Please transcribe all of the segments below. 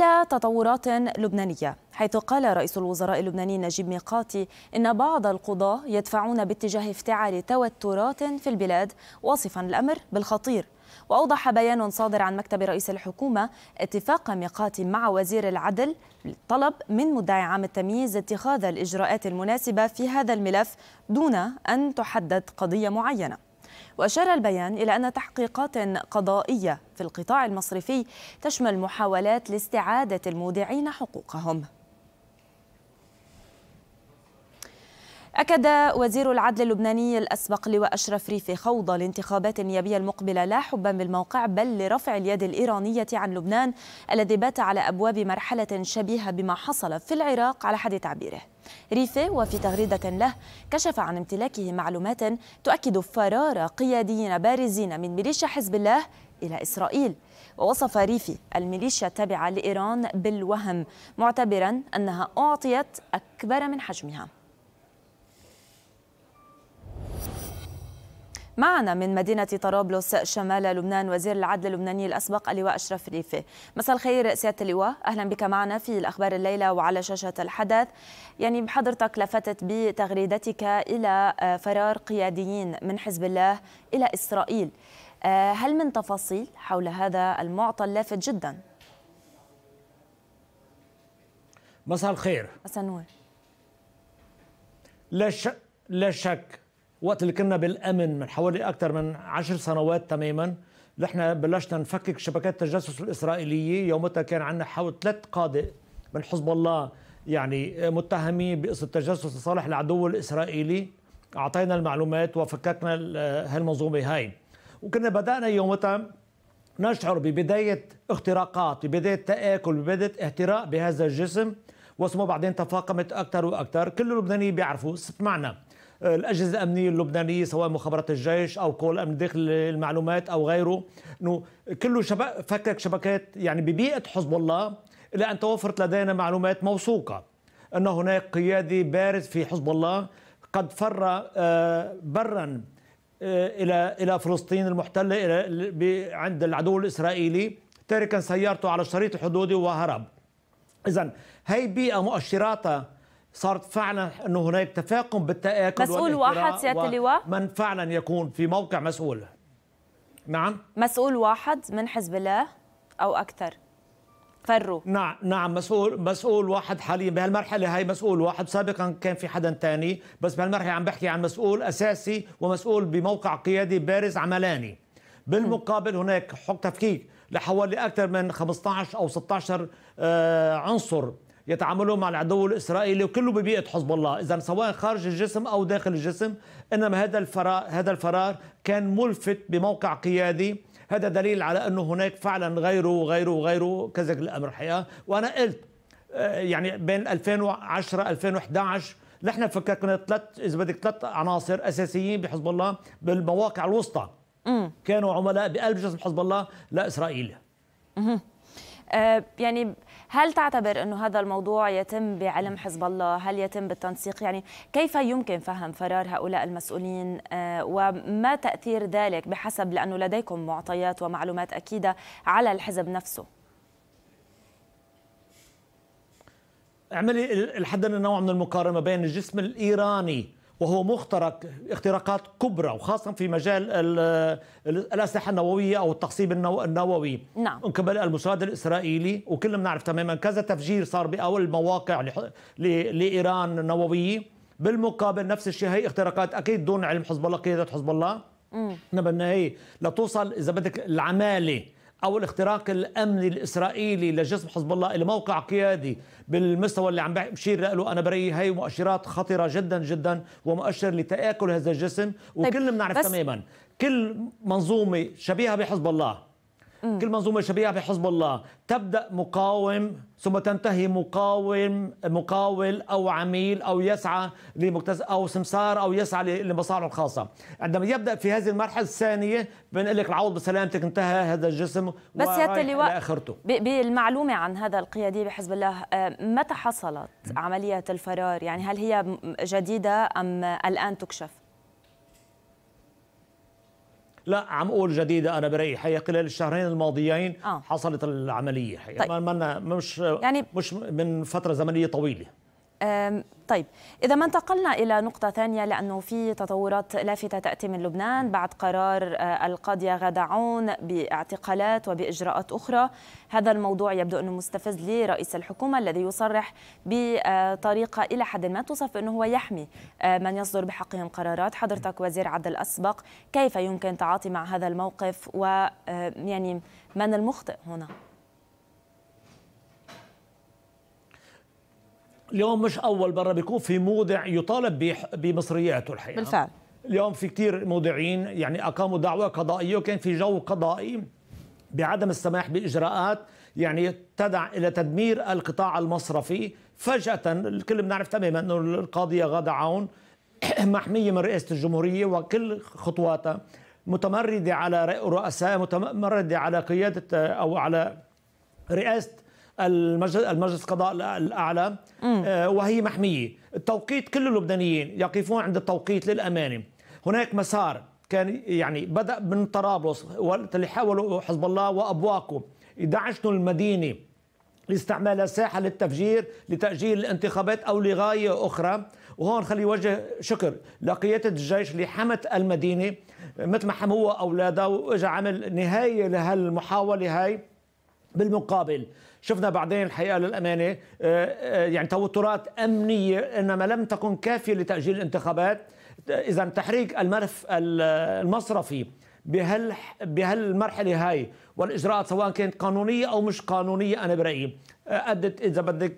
إلى تطورات لبنانية حيث قال رئيس الوزراء اللبناني نجيب ميقاتي إن بعض القضاة يدفعون باتجاه افتعال توترات في البلاد واصفا الأمر بالخطير وأوضح بيان صادر عن مكتب رئيس الحكومة اتفاق ميقاتي مع وزير العدل للطلب من مدعي عام التمييز اتخاذ الإجراءات المناسبة في هذا الملف دون أن تحدد قضية معينة وأشار البيان إلى أن تحقيقات قضائية في القطاع المصرفي تشمل محاولات لاستعادة المودعين حقوقهم أكد وزير العدل اللبناني الأسبق لواء أشرف ريفي خوض الانتخابات النيابية المقبلة لا حبا بالموقع بل لرفع اليد الإيرانية عن لبنان الذي بات على أبواب مرحلة شبيهة بما حصل في العراق على حد تعبيره ريفي وفي تغريدة له كشف عن امتلاكه معلومات تؤكد فرار قياديين بارزين من ميليشيا حزب الله إلى إسرائيل ووصف ريفي الميليشيا التابعة لإيران بالوهم معتبرا أنها أعطيت أكبر من حجمها معنا من مدينة طرابلس شمال لبنان وزير العدل اللبناني الأسبق اللواء أشرف ريفي مساء الخير سيادة اللواء أهلا بك معنا في الأخبار الليلة وعلى شاشة الحدث يعني حضرتك لفتت بتغريدتك إلى آه، فرار قياديين من حزب الله إلى إسرائيل آه، هل من تفاصيل حول هذا المعطى اللافت جدا؟ مساء الخير مساء النور لا, شك لا شك وقت اللي كنا بالامن من حوالي اكثر من عشر سنوات تماما نحن بلشنا نفكك شبكات التجسس الاسرائيليه يومتها كان عندنا حوالي ثلاث قاده من حزب الله يعني متهمين بقصه التجسس لصالح العدو الاسرائيلي اعطينا المعلومات وفككنا هالمنظومه هاي وكنا بدانا يومتها نشعر ببدايه اختراقات ببدايه تاكل ببدايه اهتراء بهذا الجسم واسمه بعدين تفاقمت اكثر واكثر كل اللبناني بيعرفوا معنا الاجهزه الامنيه اللبنانيه سواء مخابرات الجيش او كل الامن داخل المعلومات او غيره انه كله شبك فكك شبكات يعني ببيئه حزب الله الى ان توفرت لدينا معلومات موثوقه ان هناك قيادي بارز في حزب الله قد فر آه، برا آه، الى الى فلسطين المحتله الى عند العدو الاسرائيلي تاركا سيارته على الشريط الحدودي وهرب اذا هي بيئه مؤشراتها صارت فعلا انه هناك تفاقم بالتآكل مسؤول واحد سياده اللواء من فعلا يكون في موقع مسؤول نعم مسؤول واحد من حزب الله او اكثر فروا نعم نعم مسؤول مسؤول واحد حاليا بهالمرحله هاي مسؤول واحد سابقا كان في حدا ثاني بس بهالمرحله عم بحكي عن مسؤول اساسي ومسؤول بموقع قيادي بارز عملاني بالمقابل هناك حق تفكيك لحوالي اكثر من 15 او 16 آه، عنصر يتعاملوا مع العدو الاسرائيلي وكله ببيئه حزب الله، اذا سواء خارج الجسم او داخل الجسم، انما هذا الفرار هذا الفرار كان ملفت بموقع قيادي، هذا دليل على انه هناك فعلا غيره وغيره وغيره كذا الامر الحقيقه، وانا قلت آه، يعني بين 2010 2011 نحن فككنا ثلاث اذا بدك ثلاث عناصر اساسيين بحزب الله بالمواقع الوسطى كانوا عملاء بقلب جسم حزب الله لاسرائيل آه، يعني هل تعتبر أنه هذا الموضوع يتم بعلم حزب الله هل يتم بالتنسيق يعني كيف يمكن فهم فرار هؤلاء المسؤولين آه، وما تأثير ذلك بحسب لأنه لديكم معطيات ومعلومات أكيدة على الحزب نفسه اعملي لحد نوع من المقارنه بين الجسم الايراني وهو مخترق اختراقات كبرى وخاصة في مجال الأسلحة النووية أو التخصيب النووي نعم. من قبل المساعد الإسرائيلي وكلنا بنعرف تماما كذا تفجير صار بأول مواقع لإيران النووية بالمقابل نفس الشيء هي اختراقات أكيد دون علم حزب الله قيادة حزب الله نعم بالنهاية لتوصل إذا بدك العمالة او الاختراق الامني الاسرائيلي لجسم حزب الله الى موقع قيادي بالمستوى اللي عم بشير له انا برأيي هي مؤشرات خطره جدا جدا ومؤشر لتاكل هذا الجسم طيب، وكلنا بنعرف طيب تماما كل منظومه شبيهه بحزب الله كل منظومة شبيهة بحزب الله تبدأ مقاوم ثم تنتهي مقاوم مقاول أو عميل أو يسعى لمكتز أو سمسار أو يسعى لمصالحه الخاصة عندما يبدأ في هذه المرحلة الثانية بنقول لك العوض بسلامتك انتهى هذا الجسم بس يا اللواء بالمعلومة عن هذا القيادي بحزب الله آه، متى حصلت عملية الفرار يعني هل هي جديدة أم الآن تكشف لا عم اقول جديده انا برايي هي خلال الشهرين الماضيين آه. حصلت العمليه طيب. ما مش يعني مش من فتره زمنيه طويله طيب إذا ما انتقلنا إلى نقطة ثانية لأنه في تطورات لافتة تأتي من لبنان بعد قرار آه، القاضية غدعون باعتقالات وبإجراءات أخرى هذا الموضوع يبدو أنه مستفز لرئيس الحكومة الذي يصرح بطريقة إلى حد ما توصف أنه هو يحمي آه، من يصدر بحقهم قرارات حضرتك وزير عدل أسبق كيف يمكن تعاطي مع هذا الموقف ويعني آه، من المخطئ هنا؟ اليوم مش اول مره بيكون في مودع يطالب بمصرياته الحقيقه بالفعل اليوم في كثير مودعين يعني اقاموا دعوه قضائيه وكان في جو قضائي بعدم السماح باجراءات يعني تدع الى تدمير القطاع المصرفي فجاه الكل بنعرف تماما انه القاضيه غاده عون محميه من رئاسه الجمهوريه وكل خطواتها متمردة على رؤساء متمردة على قيادة أو على رئاسة المجلس المجلس القضاء الاعلى آه، وهي محميه التوقيت كل اللبنانيين يقفون عند التوقيت للامانه هناك مسار كان يعني بدا من طرابلس اللي حاولوا حزب الله وابواقه يدعشن المدينه لاستعمال ساحه للتفجير لتاجيل الانتخابات او لغايه اخرى وهون خلي وجه شكر لقياده الجيش اللي حمت المدينه مثل ما حموها اولادها واجى عمل نهايه لهالمحاوله هاي بالمقابل شفنا بعدين الحقيقه للامانه آه، آه، يعني توترات امنيه انما لم تكن كافيه لتاجيل الانتخابات اذا تحريك المرف المصرفي بهال بهالمرحله هاي والاجراءات سواء كانت قانونيه او مش قانونيه انا برايي آه، ادت اذا بدك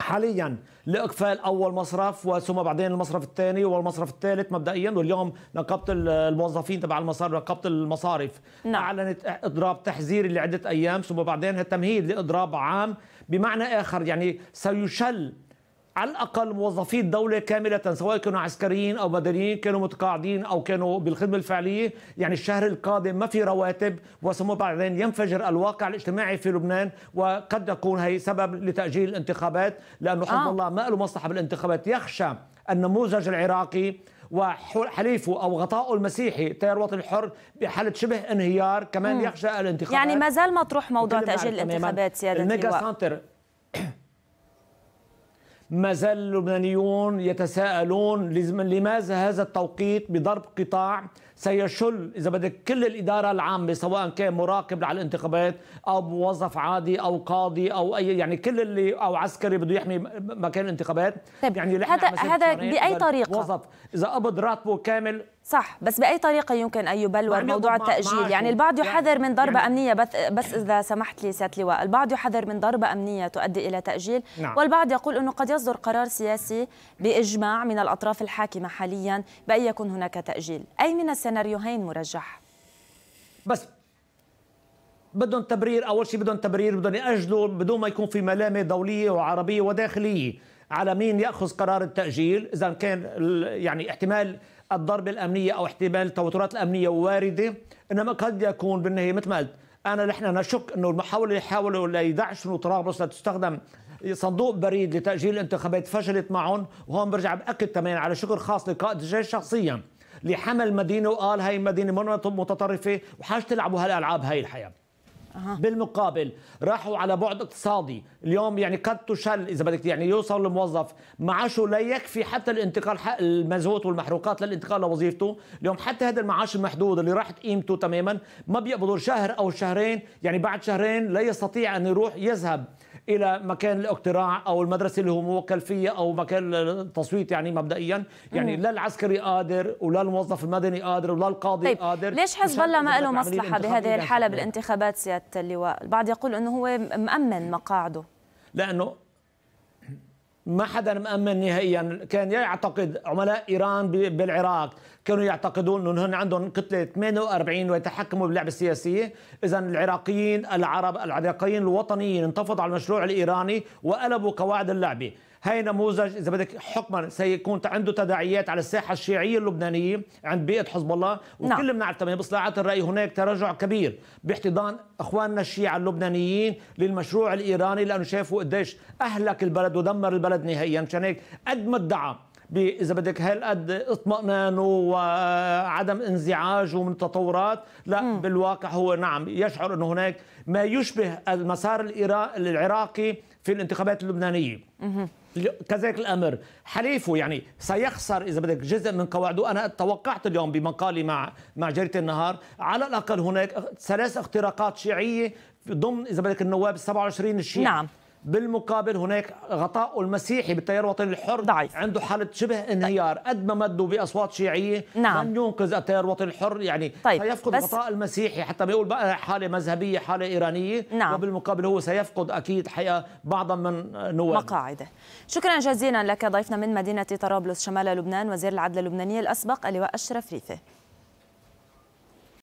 حاليا لاقفال اول مصرف وثم بعدين المصرف الثاني والمصرف الثالث مبدئيا واليوم نقابه الموظفين تبع المصارف نقابه المصارف نعم. اعلنت اضراب تحذيري لعده ايام ثم بعدين تمهيد لاضراب عام بمعنى اخر يعني سيشل على الاقل موظفي الدوله كامله سواء كانوا عسكريين او مدنيين كانوا متقاعدين او كانوا بالخدمه الفعليه يعني الشهر القادم ما في رواتب وسمو بعدين ينفجر الواقع الاجتماعي في لبنان وقد يكون هي سبب لتاجيل الانتخابات لانه حزب آه. الله ما له مصلحه بالانتخابات يخشى النموذج العراقي وحليفه او غطائه المسيحي التيار الوطني الحر بحاله شبه انهيار كمان مم. يخشى الانتخابات يعني ما زال مطروح موضوع تاجيل الانتخابات سياده الميجا سانتر ما زال اللبنانيون يتساءلون لماذا هذا التوقيت بضرب قطاع سيشل إذا بدك كل الإدارة العامة سواء كان مراقب على الانتخابات أو موظف عادي أو قاضي أو أي يعني كل اللي أو عسكري بده يحمي مكان الانتخابات طيب يعني هذا هذا بأي طريقة وظف إذا قبض راتبه كامل صح بس بأي طريقة يمكن أن يبلور يعني موضوع التأجيل يعني البعض يعني- يحذر من ضربة يعني أمنية بس, بس إذا سمحت لي سيادة لواء البعض يحذر من ضربة أمنية تؤدي إلى تأجيل نعم. والبعض يقول أنه قد يصدر قرار سياسي بإجماع من الأطراف الحاكمة حاليا بأن يكون هناك تأجيل أي من سيناريوهين مرجح بس بدهم تبرير اول شيء بدهم تبرير بدهم ياجلوا بدون ما يكون في ملامه دوليه وعربيه وداخليه على مين ياخذ قرار التاجيل اذا كان يعني احتمال الضربه الامنيه او احتمال التوترات الامنيه وارده انما قد يكون بالنهايه مثل ما قلت انا نحن نشك انه المحاوله اللي حاولوا لدعش طرابلس لتستخدم صندوق بريد لتاجيل الانتخابات فشلت معهم وهون برجع باكد تماما على شكر خاص لقائد الجيش شخصيا لحمل مدينة وقال هاي مدينه متطرفه وحاج تلعبوا هالالعاب هاي الحياه بالمقابل راحوا على بعد اقتصادي اليوم يعني قد تشل اذا بدك يعني يوصل الموظف معاشه لا يكفي حتى الانتقال حق المزوت والمحروقات للانتقال لوظيفته اليوم حتى هذا المعاش المحدود اللي راحت قيمته تماما ما بيقبضوا شهر او شهرين يعني بعد شهرين لا يستطيع ان يروح يذهب الى مكان الاقتراع او المدرسه اللي هو موكل فيها او مكان التصويت يعني مبدئيا يعني لا العسكري قادر ولا الموظف المدني قادر ولا القاضي طيب. قادر ليش حزب الله ما له مصلحه بهذه يعني؟ الحاله بالانتخابات سياده اللواء البعض يقول انه هو مامن مقاعده لانه ما حدا مأمن نهائيا كان يعتقد عملاء إيران بالعراق كانوا يعتقدون أنه هن عندهم كتلة 48 ويتحكموا باللعبة السياسية إذا العراقيين العرب العراقيين الوطنيين انتفضوا على المشروع الإيراني وقلبوا قواعد اللعبة هي نموذج اذا بدك حكما سيكون عنده تداعيات على الساحه الشيعيه اللبنانيه عند بيئه حزب الله وكل نعم. تمام باصلاحات الراي هناك تراجع كبير باحتضان اخواننا الشيعه اللبنانيين للمشروع الايراني لانه شافوا قديش اهلك البلد ودمر البلد نهائيا مشان هيك قد ما ادعى اذا بدك هالقد اطمئنان وعدم انزعاج ومن تطورات لا م. بالواقع هو نعم يشعر انه هناك ما يشبه المسار العراقي في الانتخابات اللبنانيه كذلك الامر حليفه يعني سيخسر اذا بدك جزء من قواعده انا توقعت اليوم بمقالي مع مع جريده النهار على الاقل هناك ثلاث اختراقات شيعيه ضمن اذا بدك النواب 27 الشيعي نعم بالمقابل هناك غطاء المسيحي بالتيار الوطني الحر ضعيف عنده حاله شبه انهيار قد ما مدوا باصوات شيعيه نعم. لن ينقذ التيار الوطني الحر يعني طيب. سيفقد بس... غطاء المسيحي حتى بيقول بقى حاله مذهبيه حاله ايرانيه نعم. وبالمقابل هو سيفقد اكيد حقيقه بعضا من نواب مقاعده شكرا جزيلا لك ضيفنا من مدينه طرابلس شمال لبنان وزير العدل اللبناني الاسبق اللواء اشرف ريفه